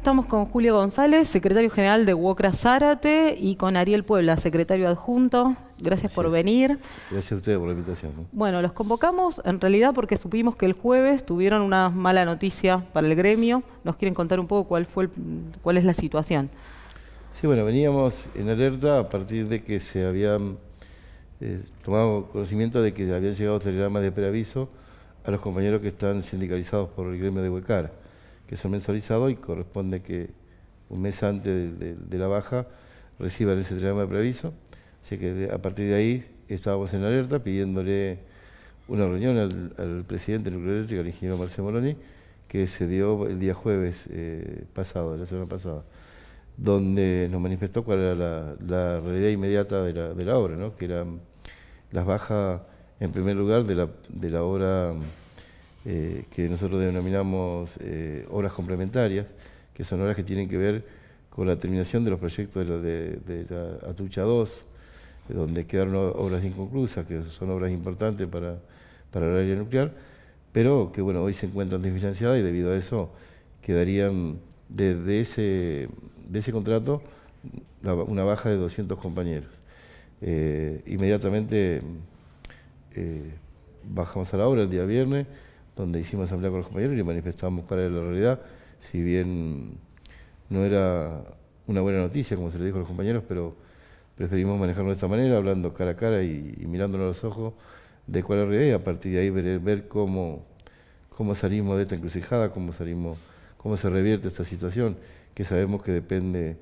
Estamos con Julio González, secretario general de Wocra Zárate, y con Ariel Puebla, secretario adjunto. Gracias por venir. Gracias a ustedes por la invitación. Bueno, los convocamos en realidad porque supimos que el jueves tuvieron una mala noticia para el gremio. ¿Nos quieren contar un poco cuál, fue cuál es la situación? Sí, bueno, veníamos en alerta a partir de que se habían eh, tomado conocimiento de que habían llegado telegramas este de preaviso a los compañeros que están sindicalizados por el gremio de Huecara que son mensualizados y corresponde que un mes antes de, la baja reciban ese telegrama de preaviso. Así que a partir de ahí estábamos en alerta pidiéndole una reunión al, presidente del eléctrico, al ingeniero Marcelo Moroni, que se dio el día jueves eh, pasado, de la semana pasada, donde nos manifestó cuál era la, realidad inmediata de la, obra, ¿no? que eran las bajas, en primer lugar, de la obra eh, que nosotros denominamos eh, obras complementarias, que son obras que tienen que ver con la terminación de los proyectos de, de, la Atucha 2, eh, donde quedaron obras inconclusas, que son obras importantes para, el área nuclear, pero que bueno, hoy se encuentran desfinanciadas y debido a eso quedarían desde ese, de ese contrato una baja de 200 compañeros. Eh, inmediatamente bajamos a la obra el día viernes, donde hicimos asamblea con los compañeros y manifestamos para la realidad, si bien no era una buena noticia, como se le dijo a los compañeros, pero preferimos manejarnos de esta manera, hablando cara a cara y, mirándonos a los ojos de cuál es la realidad y a partir de ahí ver, ver cómo, cómo salimos de esta encrucijada, cómo salimos, cómo se revierte esta situación, que sabemos que depende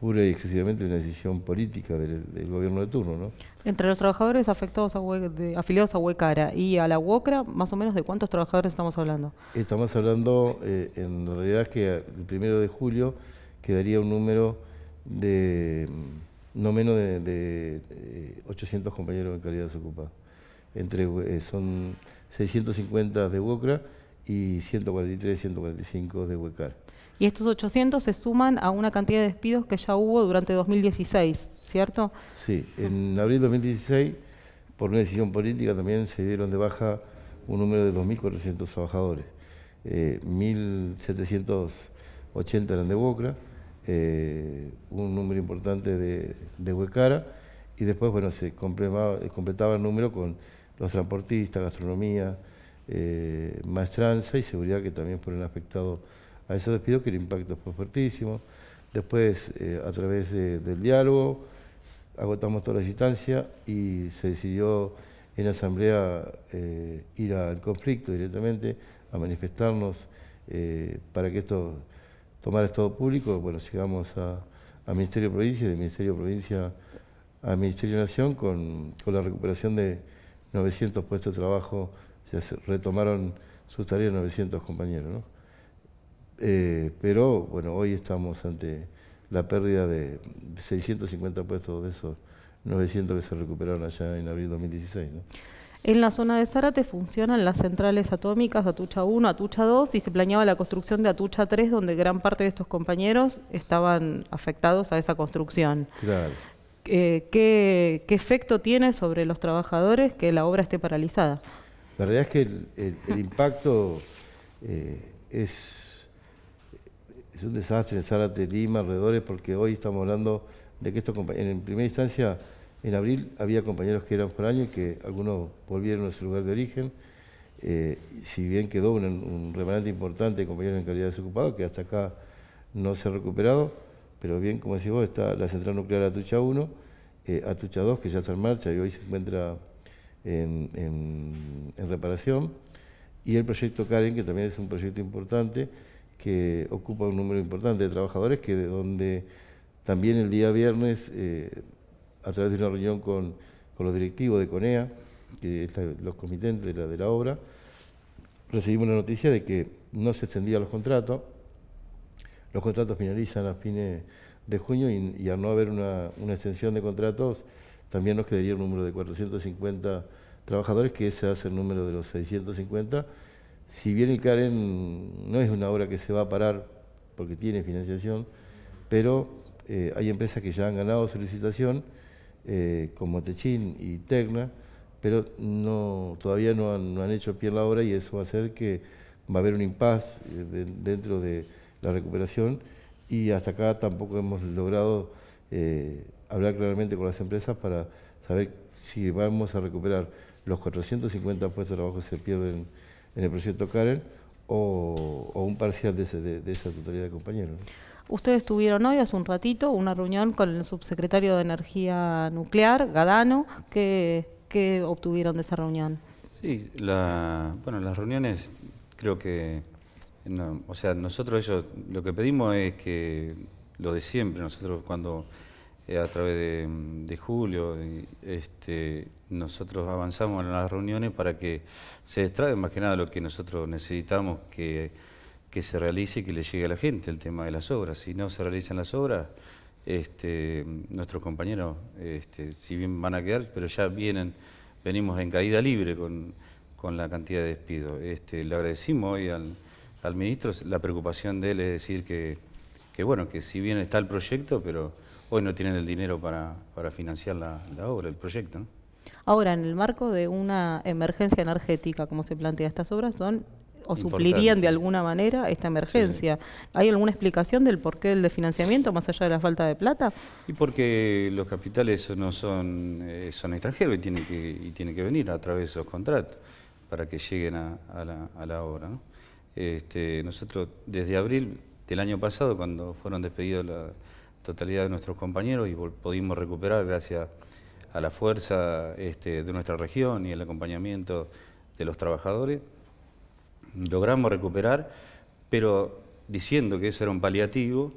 pura y exclusivamente una decisión política del, gobierno de turno. ¿no? Entre los trabajadores afectados de, afiliados a Huecara y a la UOCRA, más o menos de cuántos trabajadores estamos hablando? Estamos hablando eh, en realidad que el primero de julio quedaría un número de no menos de, 800 eh, compañeros en calidad desocupada. Entre, eh, son 650 de UOCRA y 143, 145 de Huecara. Y estos 800 se suman a una cantidad de despidos que ya hubo durante 2016, ¿cierto? Sí, en abril de 2016, por una decisión política, también se dieron de baja un número de 2.400 trabajadores. 1.780 eh, eran de Bocra, eh, un número importante de, de, Huecara, y después, bueno, se eh, completaba, el número con los transportistas, gastronomía, maestranza y seguridad que también fueron afectados a eso despidió, que el impacto fue fuertísimo. Después, eh, a través del diálogo, agotamos toda la instancia y se decidió en la asamblea eh, ir al conflicto directamente, a manifestarnos eh, para que esto tomara estado público. Bueno, llegamos a, Ministerio de Provincia y del Ministerio de Provincia al Ministerio de Nación con, con la recuperación de 900 puestos de trabajo, se retomaron sus tareas 900 compañeros. ¿no? Eh, pero bueno, hoy estamos ante la pérdida de 650 puestos de esos 900 que se recuperaron allá en abril de 2016. En la zona de Zárate funcionan las centrales atómicas Atucha 1, Atucha 2 y se planeaba la construcción de Atucha 3 donde gran parte de estos compañeros estaban afectados a esa construcción. Claro. Eh, ¿qué, efecto tiene sobre los trabajadores que la obra esté paralizada? La realidad es que el, impacto eh, es es un desastre en Zárate, Lima, alrededores, porque hoy estamos hablando de que estos en primera instancia, en abril, había compañeros que eran año y que algunos volvieron a su lugar de origen. Eh, si bien quedó un, remanente importante de compañeros en calidad de desocupado, que hasta acá no se ha recuperado, pero bien, como decís vos, está la central nuclear Atucha 1, eh, Atucha 2, que ya está en marcha y hoy se encuentra en reparación, y el proyecto Karen, que también es un proyecto importante que ocupa un número importante de trabajadores, que de donde también el día viernes, eh, a través de una reunión con, los directivos de CONEA, que los comitentes de la, de la obra, recibimos la noticia de que no se extendían los contratos, los contratos finalizan a fines de junio y, al no haber una, una, extensión de contratos, también nos quedaría un número de 450 trabajadores, que ese hace el número de los 650 si bien el Karen no es una obra que se va a parar porque tiene financiación, pero eh, hay empresas que ya han ganado solicitación, eh, como Techín y Tecna, pero no, todavía no han, hecho pie en la obra y eso va a hacer que va a haber un impas eh, dentro de la recuperación y hasta acá tampoco hemos logrado hablar claramente con las empresas para saber si vamos a recuperar los 450 puestos de trabajo que se pierden en el proyecto Karen o, un parcial de, esa tutoría de compañeros. Ustedes tuvieron hoy, hace un ratito, una reunión con el subsecretario de Energía Nuclear, Gadano. ¿Qué, obtuvieron de esa reunión? Sí, bueno, las reuniones creo que... o sea, nosotros ellos lo que pedimos es que lo de siempre, nosotros cuando eh, a través de, de Julio este, nosotros avanzamos en las reuniones para que se extraiga más que nada lo que nosotros necesitamos que, se realice y que le llegue a la gente, el tema de las obras. Si no se realizan las obras, este, nuestros compañeros, este, si bien van a quedar, pero ya vienen, venimos en caída libre con, la cantidad de despidos. Este, le agradecimos hoy al, ministro la preocupación de él, es decir, que, bueno, que si bien está el proyecto, pero hoy no tienen el dinero para, financiar la, obra, el proyecto. Ahora, en el marco de una emergencia energética, como se plantea estas obras, son o suplirían de alguna manera esta emergencia. ¿Hay alguna explicación del porqué del desfinanciamiento más allá de la falta de plata? Y porque los capitales no son, eh, son extranjeros y tienen, que, y que venir a través de esos contratos para que lleguen a, la, obra. Este, nosotros desde abril del año pasado, cuando fueron despedidos la totalidad de nuestros compañeros y pudimos recuperar gracias a a la fuerza este, de nuestra región y el acompañamiento de los trabajadores, logramos recuperar, pero diciendo que eso era un paliativo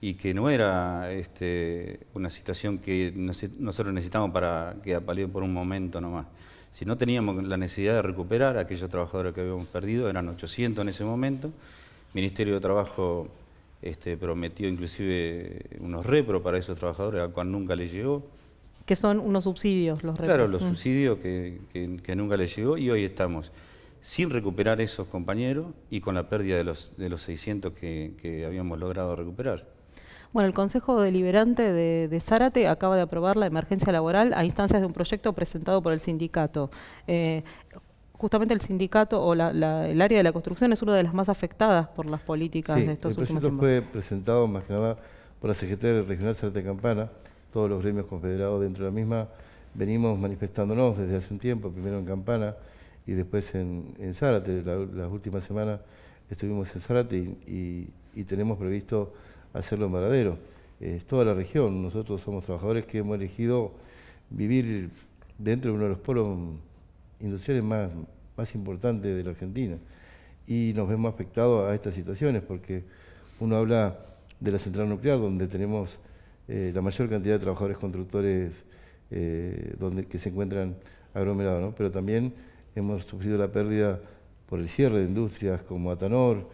y que no era este, una situación que nosotros necesitamos para que apalió por un momento nomás. Si no teníamos la necesidad de recuperar a aquellos trabajadores que habíamos perdido, eran 800 en ese momento, el Ministerio de Trabajo este, prometió inclusive unos repro para esos trabajadores, a cual nunca les llegó. Que son unos subsidios, los Claro, los mm. subsidios que, nunca les llegó y hoy estamos sin recuperar esos compañeros y con la pérdida de los, de los 600 que, habíamos logrado recuperar. Bueno, el Consejo Deliberante de, de, Zárate acaba de aprobar la emergencia laboral a instancias de un proyecto presentado por el sindicato. Eh, justamente el sindicato o la, el área de la construcción es una de las más afectadas por las políticas de estos últimos El fue presentado más que nada por la Secretaría Regional Zárate Campana, todos los gremios confederados dentro de la misma, venimos manifestándonos desde hace un tiempo, primero en Campana y después en, Zárate. las últimas semanas estuvimos en Zárate y, tenemos previsto hacerlo en Varadero. Es toda la región, nosotros somos trabajadores que hemos elegido vivir dentro de uno de los polos industriales más, más importantes de la Argentina. Y nos vemos afectados a estas situaciones porque uno habla de la central nuclear donde tenemos eh, la mayor cantidad de trabajadores constructores eh, donde, que se encuentran aglomerados, ¿no? pero también hemos sufrido la pérdida por el cierre de industrias como Atanor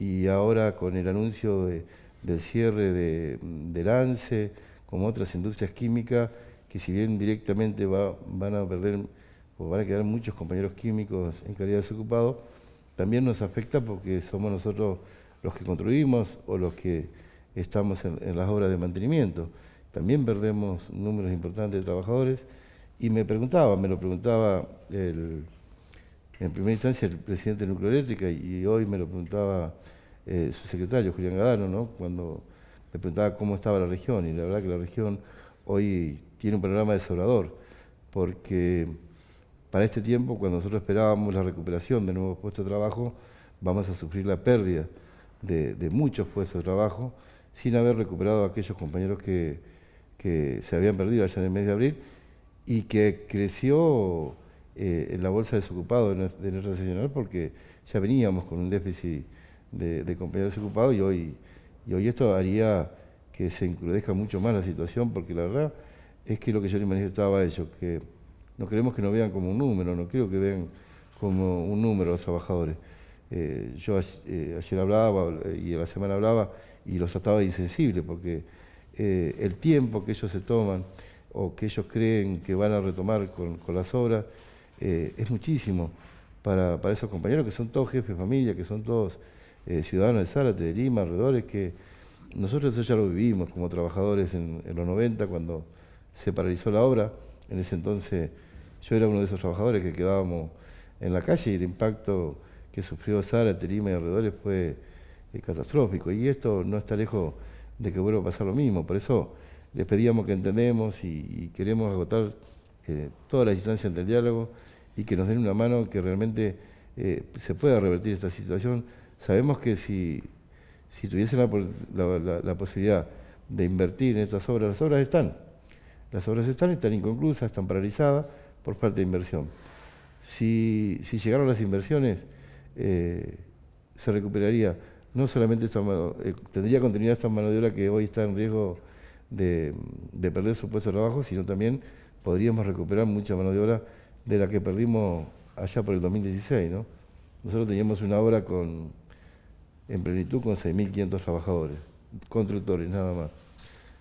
y ahora con el anuncio del cierre de, Lance, como otras industrias químicas, que si bien directamente va, van a perder o van a quedar muchos compañeros químicos en calidad de desocupados, también nos afecta porque somos nosotros los que construimos o los que estamos en, las obras de mantenimiento. También perdemos números importantes de trabajadores. Y me preguntaba, me lo preguntaba en primera instancia el presidente de Nucleoeléctrica y hoy me lo preguntaba eh, su secretario, Julián Gadano, ¿no? cuando me preguntaba cómo estaba la región. Y la verdad que la región hoy tiene un panorama desolador, porque para este tiempo, cuando nosotros esperábamos la recuperación de nuevos puestos de trabajo, vamos a sufrir la pérdida de muchos puestos de trabajo sin haber recuperado a aquellos compañeros que, se habían perdido allá en el mes de abril y que creció eh, en la bolsa desocupado de nuestra, de porque ya veníamos con un déficit de, compañeros desocupados y hoy, esto haría que se encrudezca mucho más la situación porque la verdad es que lo que yo le manifestaba a ellos, que no queremos que nos vean como un número, no creo que vean como un número los trabajadores. Eh, yo ayer eh, hablaba eh, y la semana hablaba y los trataba de insensible porque el tiempo que ellos se toman o que ellos creen que van a retomar con, las obras es muchísimo para, esos compañeros que son todos jefes de familia, que son todos ciudadanos de Zárate, de Lima, alrededores, que nosotros ya lo vivimos como trabajadores en, en los 90 cuando se paralizó la obra. En ese entonces yo era uno de esos trabajadores que quedábamos en la calle y el impacto que sufrió Sara, Terima y alrededores fue eh, catastrófico. Y esto no está lejos de que vuelva a pasar lo mismo. Por eso les pedíamos que entendemos y, queremos agotar eh, todas las distancias del diálogo y que nos den una mano que realmente eh, se pueda revertir esta situación. Sabemos que si, si tuviesen la, posibilidad de invertir en estas obras, las obras están. Las obras están, están inconclusas, están paralizadas por falta de inversión. Si, si llegaron las inversiones, eh, se recuperaría. No solamente esta eh, tendría continuidad esta mano de obra que hoy está en riesgo de, perder su puesto de trabajo, sino también podríamos recuperar mucha mano de obra de la que perdimos allá por el 2016. Nosotros teníamos una obra con, en plenitud con 6.500 trabajadores, constructores nada más.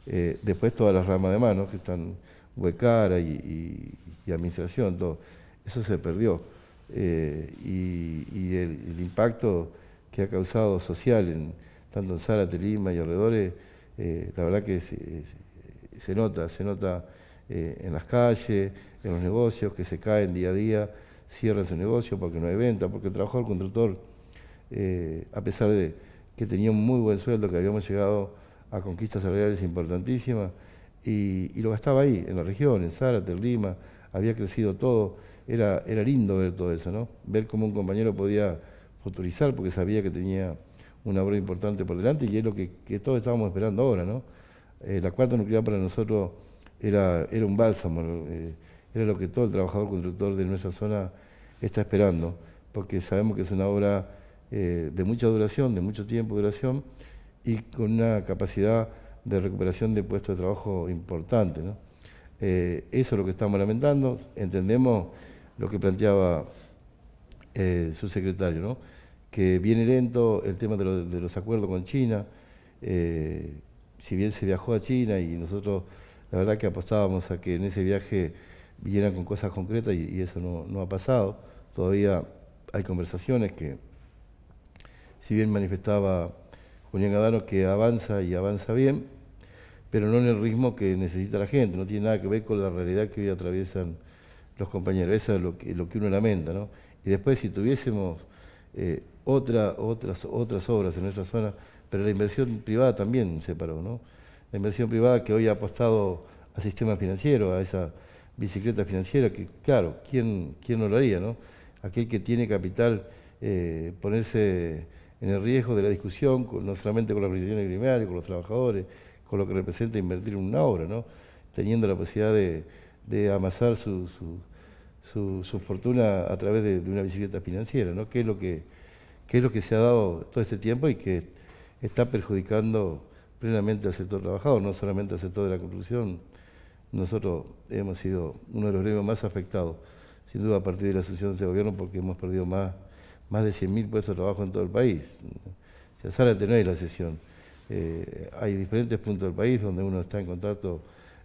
Eh, después todas las ramas de mano, que están Huecara y, y, administración, todo. Eso se perdió. Eh, y, el, impacto que ha causado social, en, tanto en Zárate, Lima y alrededores, eh, la verdad que se, nota, se nota eh, en las calles, en los negocios, que se caen día a día, cierran su negocio porque no hay venta, porque el trabajador a pesar de que tenía un muy buen sueldo, que habíamos llegado a conquistas salariales importantísimas, y, lo gastaba ahí, en la región, en Zárate, en Lima, había crecido todo era, lindo ver todo eso, ¿no? Ver cómo un compañero podía futurizar porque sabía que tenía una obra importante por delante y es lo que, todos estábamos esperando ahora, ¿no? Eh, la cuarta nuclear para nosotros era, era un bálsamo, eh, era lo que todo el trabajador constructor de nuestra zona está esperando, porque sabemos que es una obra eh, de mucha duración, de mucho tiempo de duración y con una capacidad de recuperación de puestos de trabajo importante, eso es lo que estamos lamentando, entendemos lo que planteaba eh, su secretario, que viene lento el tema de, los acuerdos con China, eh, si bien se viajó a China y nosotros la verdad que apostábamos a que en ese viaje vinieran con cosas concretas y, eso no, ha pasado, todavía hay conversaciones que, si bien manifestaba Julián Gadano que avanza y avanza bien, pero no en el ritmo que necesita la gente, no tiene nada que ver con la realidad que hoy atraviesan los compañeros. Eso es lo que, lo que uno lamenta, ¿no? Y después si tuviésemos eh, otras, otras obras en nuestra zona, pero la inversión privada también se paró, ¿no? La inversión privada que hoy ha apostado a sistema financiero, a esa bicicleta financiera, que claro, ¿quién, quién no lo haría, no? Aquel que tiene capital, eh, ponerse en el riesgo de la discusión, no solamente con las organizaciones gremiales, con los trabajadores, con lo que representa invertir en una obra, ¿no? Teniendo la posibilidad de de amasar su, fortuna a través de, una bicicleta financiera, ¿no? Que es, lo que, es lo que se ha dado todo este tiempo y que está perjudicando plenamente al sector trabajador, no solamente al sector de la construcción. Nosotros hemos sido uno de los gremios más afectados, sin duda a partir de la asunción de este gobierno, porque hemos perdido más, más de 100.000 puestos de trabajo en todo el país. Ya sale a tener la sesión. Eh, hay diferentes puntos del país donde uno está en contacto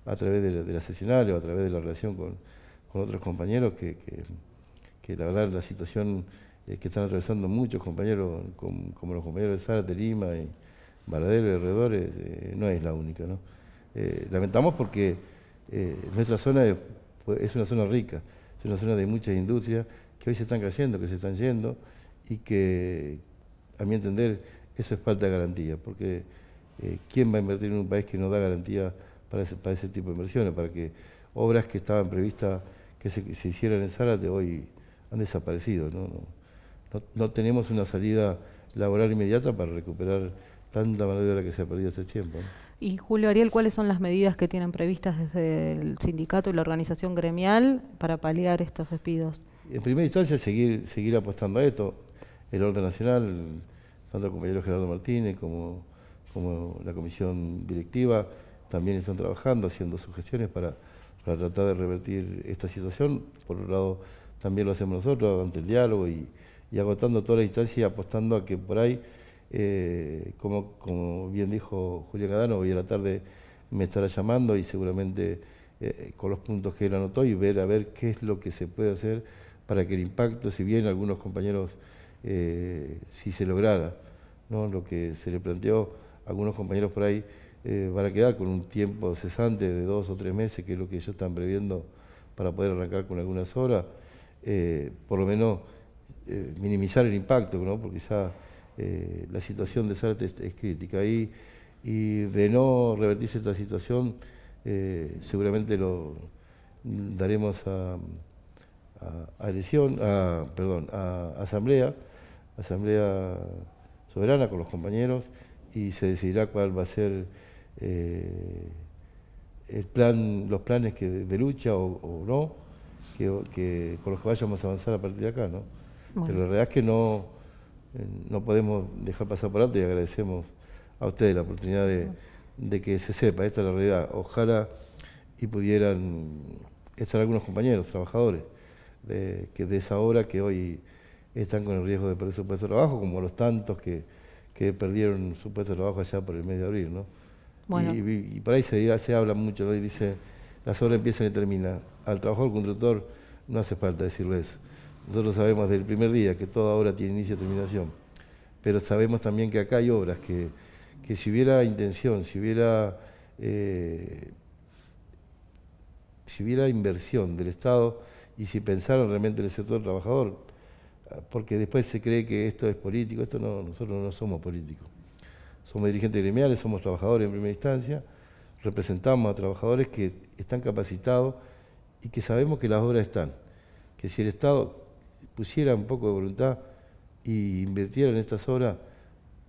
a través del, del asesinato, a través de la relación con, otros compañeros, que, la verdad la situación eh, que están atravesando muchos compañeros, como, los compañeros de de Lima, y Varadero y alrededores, eh, no es la única. Eh, lamentamos porque nuestra zona pues, es, una zona rica, es una zona de muchas industrias que hoy se están creciendo, que se están yendo, y que, a mi entender, eso es falta de garantía, porque ¿quién va a invertir en un país que no da garantía? para ese, tipo de inversiones, para que obras que estaban previstas que se, hicieran en Zárate hoy han desaparecido. ¿no? No, no tenemos una salida laboral inmediata para recuperar tanta mano de obra que se ha perdido este tiempo. Y Julio Ariel, ¿cuáles son las medidas que tienen previstas desde el sindicato y la organización gremial para paliar estos despidos? En primera instancia, seguir, seguir apostando a esto. El Orden Nacional, tanto el compañero Gerardo Martínez como, como la comisión directiva, también están trabajando, haciendo sugestiones para, tratar de revertir esta situación. Por un lado, también lo hacemos nosotros ante el diálogo y, agotando toda la instancia y apostando a que por ahí, eh, como, bien dijo Julio Cadano, hoy a la tarde me estará llamando y seguramente eh, con los puntos que él anotó y ver a ver qué es lo que se puede hacer para que el impacto, si bien algunos compañeros, eh, si se lograra, ¿no? lo que se le planteó, algunos compañeros por ahí eh, van a quedar con un tiempo cesante de dos o tres meses, que es lo que ellos están previendo para poder arrancar con algunas horas eh, por lo menos eh, minimizar el impacto, porque ya la situación de Sarte es, crítica. Y, y, de no revertirse esta situación, seguramente lo daremos a, a, a, perdón, a asamblea, asamblea soberana con los compañeros, y se decidirá cuál va a ser eh, el plan, los planes que, de lucha o, no, que, con los que vayamos a avanzar a partir de acá. ¿no? Pero la realidad es que no, no podemos dejar pasar por alto y agradecemos a ustedes la oportunidad de, que se sepa, esta es la realidad. Ojalá y pudieran estar algunos compañeros, trabajadores, que de esa hora que hoy están con el riesgo de perder su puesto de trabajo, como los tantos que, que perdieron su puesto de trabajo allá por el mes de abril. ¿no? Y, por ahí se, habla mucho, y dice, las obras empiezan y terminan. Al trabajador constructor no hace falta eso. Nosotros sabemos desde el primer día que toda obra tiene inicio y terminación, pero sabemos también que acá hay obras que, que si hubiera intención, si hubiera, eh, si hubiera inversión del Estado y si pensaron realmente en el sector trabajador, ah, porque después se cree que esto es político, esto no, nosotros no somos políticos somos dirigentes gremiales, somos trabajadores en primera instancia, representamos a trabajadores que están capacitados y que sabemos que las obras están. Que si el Estado pusiera un poco de voluntad e invirtiera en estas obras,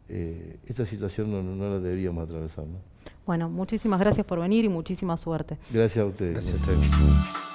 eh, esta situación no, la deberíamos atravesar. Bueno, muchísimas gracias por venir y muchísima suerte. Gracias a ustedes. Gracias a ustedes.